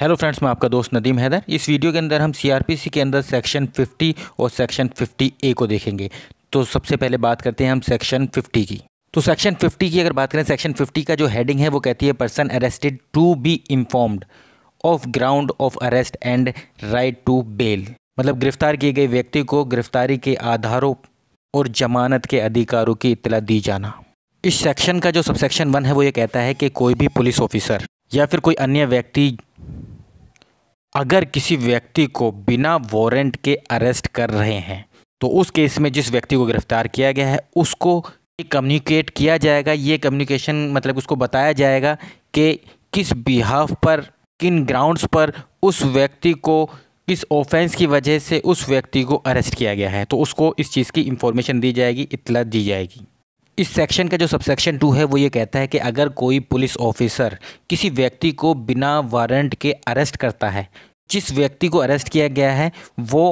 hello friends मैं आपका दोस्त नदीम हैदर इस वीडियो के अंदर हम सीआरपीसी के अंदर सेक्शन 50 और सेक्शन 50 ए को देखेंगे तो सबसे पहले बात करते हैं हम सेक्शन 50 की तो सेक्शन 50 की अगर बात करें सेक्शन 50 का जो हेडिंग है वो कहती है person arrested to be informed of ground of arrest and right to bail मतलब गिरफ्तार किए गए व्यक्ति को गिरफ्तारी के आधारों और जमानत के अधिकारों की इतला दी जाना इस सेक्शन का जो सबसेक्शन वन है वो ये कहता है कि कोई भी पुलिस ऑफिसर या फिर कोई अन्य व्यक्ति अगर किसी व्यक्ति को बिना वारंट के अरेस्ट कर रहे हैं तो उस केस में जिस व्यक्ति को गिरफ्तार किया गया है उसको कम्युनिकेट किया जाएगा ये कम्युनिकेशन मतलब उसको बताया जाएगा कि किस बिहाफ पर किन ग्राउंड्स पर उस व्यक्ति को किस ऑफेंस की वजह से उस व्यक्ति को अरेस्ट किया गया है तो उसको इस चीज़ की इन्फॉर्मेशन दी जाएगी इतला दी जाएगी इस सेक्शन का जो सबसेक्शन टू है वो ये कहता है कि अगर कोई पुलिस ऑफिसर किसी व्यक्ति को बिना वारंट के अरेस्ट करता है जिस व्यक्ति को अरेस्ट किया गया है वो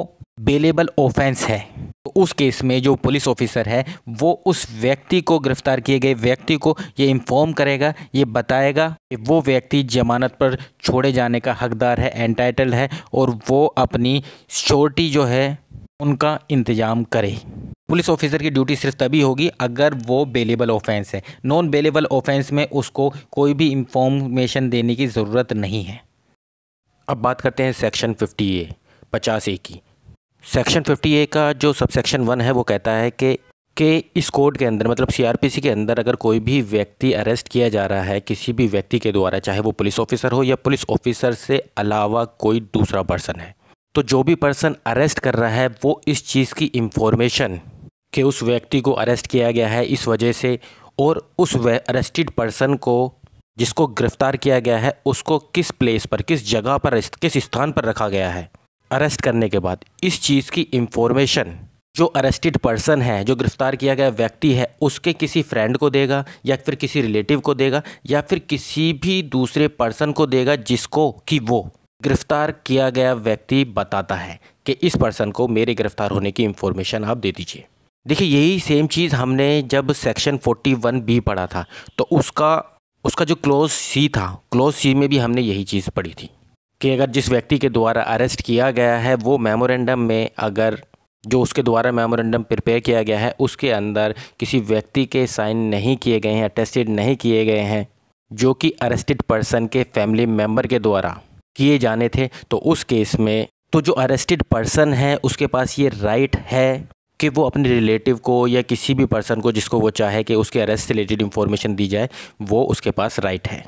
बेलेबल ऑफेंस है तो उस केस में जो पुलिस ऑफिसर है वो उस व्यक्ति को गिरफ्तार किए गए व्यक्ति को ये इन्फॉर्म करेगा ये बताएगा कि वो व्यक्ति जमानत पर छोड़े जाने का हकदार है एंटाइटल्ड है और वो अपनी श्योरिटी जो है उनका इंतजाम करे पुलिस ऑफिसर की ड्यूटी सिर्फ तभी होगी अगर वो बेलेबल ऑफेंस है नॉन बेलेबल ऑफेंस में उसको कोई भी इंफॉर्मेशन देने की ज़रूरत नहीं है अब बात करते हैं सेक्शन फिफ्टी ए पचास ए की सेक्शन फिफ्टी ए का जो सब सेक्शन वन है वो कहता है कि के इस कोर्ट के अंदर मतलब सीआरपीसी के अंदर अगर कोई भी व्यक्ति अरेस्ट किया जा रहा है किसी भी व्यक्ति के द्वारा चाहे वो पुलिस ऑफिसर हो या पुलिस ऑफिसर से अलावा कोई दूसरा पर्सन है तो जो भी पर्सन अरेस्ट कर रहा है वो इस चीज़ की इन्फॉर्मेशन कि उस व्यक्ति को अरेस्ट किया गया है इस वजह से और उस अरेस्टेड पर्सन को जिसको गिरफ्तार किया गया है उसको किस प्लेस पर किस जगह पर किस स्थान पर रखा गया है अरेस्ट करने के बाद इस चीज़ की इन्फॉर्मेशन जो अरेस्टेड पर्सन है जो गिरफ्तार किया गया व्यक्ति है उसके किसी फ्रेंड को देगा या फिर किसी रिलेटिव को देगा या फिर किसी भी दूसरे पर्सन को देगा जिसको कि वो गिरफ्तार किया गया व्यक्ति बताता है कि इस पर्सन को मेरे गिरफ्तार होने की इन्फॉर्मेशन आप दे दीजिए देखिए यही सेम चीज़ हमने जब सेक्शन 41 बी पढ़ा था तो उसका उसका जो क्लोज सी था क्लोज सी में भी हमने यही चीज़ पढ़ी थी कि अगर जिस व्यक्ति के द्वारा अरेस्ट किया गया है वो मेमोरेंडम में अगर जो उसके द्वारा मेमोरेंडम प्रिपेयर किया गया है उसके अंदर किसी व्यक्ति के साइन नहीं किए गए हैं अटेस्टेड नहीं किए गए हैं जो कि अरेस्टेड पर्सन के फैमिली मेम्बर के द्वारा किए जाने थे तो उस केस में तो जो अरेस्टेड पर्सन है उसके पास ये राइट है कि वो अपने रिलेटिव को या किसी भी पर्सन को जिसको वो चाहे कि उसके अरेस्ट से रिलेटेड इन्फॉर्मेशन दी जाए वो उसके पास राइट है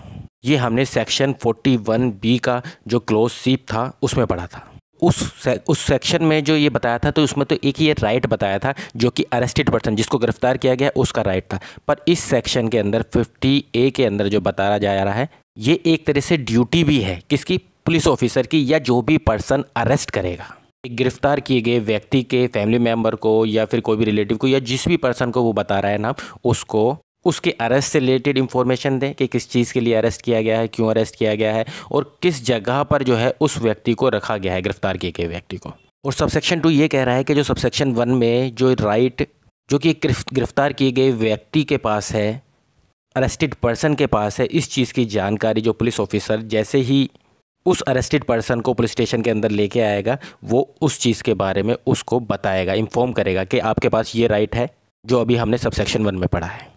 ये हमने सेक्शन 41 बी का जो क्लोज सीप था उसमें पढ़ा था उस से, उस सेक्शन में जो ये बताया था तो उसमें तो एक ही ये राइट बताया था जो कि अरेस्टेड पर्सन जिसको गिरफ्तार किया गया उसका राइट था पर इस सेक्शन के अंदर 50 ए के अंदर जो बताया जा रहा है ये एक तरह से ड्यूटी भी है किसकी पुलिस ऑफिसर की या जो भी पर्सन अरेस्ट करेगा गिरफ्तार किए गए व्यक्ति के फैमिली मेम्बर को या फिर कोई भी रिलेटिव को या जिस भी पर्सन को वो बता रहा है ना उसको उसके अरेस्ट से रिलेटेड इन्फॉर्मेशन दें कि किस चीज़ के लिए अरेस्ट किया गया है क्यों अरेस्ट किया गया है और किस जगह पर जो है उस व्यक्ति को रखा गया है गिरफ्तार किए गए व्यक्ति को और सबसेक्शन टू ये कह रहा है कि जो सबसेक्शन वन में जो राइट जो कि गिरफ्तार किए गए व्यक्ति के पास है अरेस्टेड पर्सन के पास है इस चीज़ की जानकारी जो पुलिस ऑफिसर जैसे ही उस अरेस्टेड पर्सन को पुलिस स्टेशन के अंदर लेके आएगा वो उस चीज़ के बारे में उसको बताएगा इन्फॉर्म करेगा कि आपके पास ये राइट है जो अभी हमने सबसेक्शन वन में पढ़ा है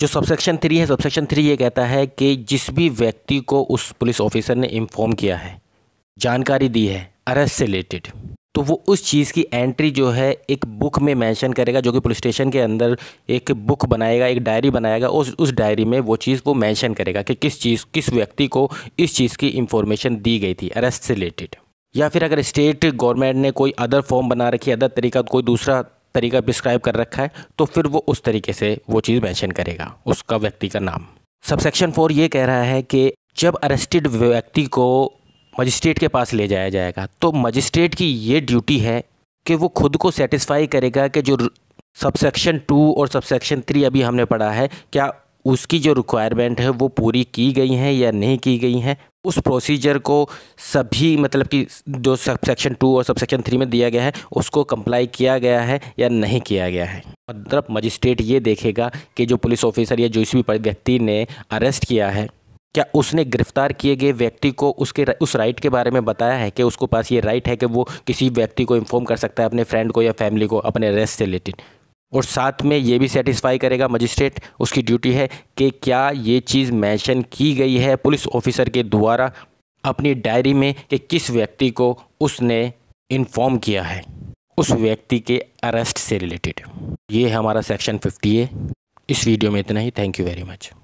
जो सबसेक्शन थ्री है सबसेक्शन थ्री ये कहता है कि जिस भी व्यक्ति को उस पुलिस ऑफिसर ने इन्फॉर्म किया है जानकारी दी है अरेस्ट से रिलेटेड तो वो उस चीज़ की एंट्री जो है एक बुक में मेंशन करेगा जो कि पुलिस स्टेशन के अंदर एक बुक बनाएगा एक डायरी बनाएगा उस उस डायरी में वो चीज़ वो मेंशन करेगा कि किस चीज़ किस व्यक्ति को इस चीज़ की इंफॉर्मेशन दी गई थी अरेस्ट से रिलेटेड या फिर अगर स्टेट गवर्नमेंट ने कोई अदर फॉर्म बना रखी अदर तरीका कोई दूसरा तरीका प्रिस्क्राइब कर रखा है तो फिर वो उस तरीके से वो चीज़ मैंशन करेगा उसका व्यक्ति का नाम सबसेक्शन फोर ये कह रहा है कि जब अरेस्टेड व्यक्ति को मजिस्ट्रेट के पास ले जाया जाएगा तो मजिस्ट्रेट की ये ड्यूटी है कि वो खुद को सेटिस्फाई करेगा कि जो सबसेक्शन टू और सबसेक्शन थ्री अभी हमने पढ़ा है क्या उसकी जो रिक्वायरमेंट है वो पूरी की गई हैं या नहीं की गई हैं उस प्रोसीजर को सभी मतलब कि जो सबसेक्शन टू और सबसेक्शन थ्री में दिया गया है उसको कंप्लाई किया गया है या नहीं किया गया है मतलब मजिस्ट्रेट ये देखेगा कि जो पुलिस ऑफिसर या जो इस भी व्यक्ति ने अरेस्ट किया है क्या उसने गिरफ्तार किए गए व्यक्ति को उसके उस राइट के बारे में बताया है कि उसको पास ये राइट है कि वो किसी व्यक्ति को इन्फॉर्म कर सकता है अपने फ्रेंड को या फैमिली को अपने अरेस्ट से रिलेटेड और साथ में ये भी सेटिस्फाई करेगा मजिस्ट्रेट उसकी ड्यूटी है कि क्या ये चीज़ मेंशन की गई है पुलिस ऑफिसर के द्वारा अपनी डायरी में कि किस व्यक्ति को उसने इन्फॉर्म किया है उस व्यक्ति के अरेस्ट से रिलेटेड ये हमारा सेक्शन फिफ्टी है इस वीडियो में इतना ही थैंक यू वेरी मच